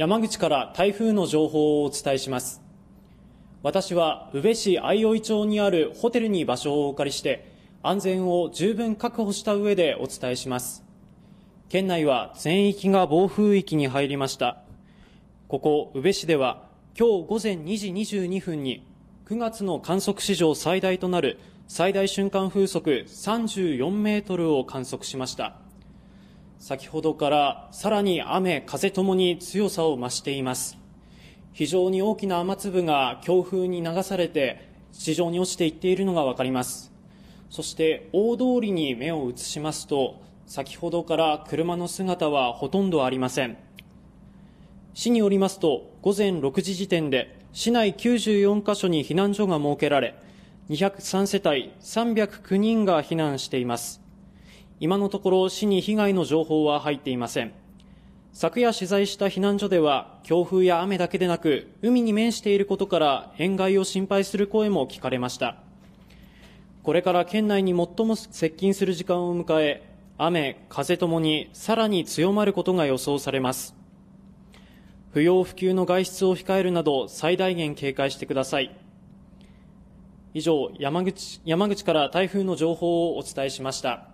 山口から台風の情報をお伝えします私は宇部市相生町にあるホテルに場所をお借りして安全を十分確保した上でお伝えします県内は全域が暴風域に入りましたここ宇部市では今日午前2時22分に9月の観測史上最大となる最大瞬間風速34メートルを観測しました先ほどからさらに雨、風ともに強さを増しています。非常に大きな雨粒が強風に流されて地上に落ちていっているのがわかります。そして大通りに目を移しますと、先ほどから車の姿はほとんどありません。市によりますと、午前6時時点で市内94カ所に避難所が設けられ、203世帯309人が避難しています。今のところ市に被害の情報は入っていません昨夜取材した避難所では強風や雨だけでなく海に面していることから塩害を心配する声も聞かれましたこれから県内に最も接近する時間を迎え雨風ともにさらに強まることが予想されます不要不急の外出を控えるなど最大限警戒してください以上山口山口から台風の情報をお伝えしました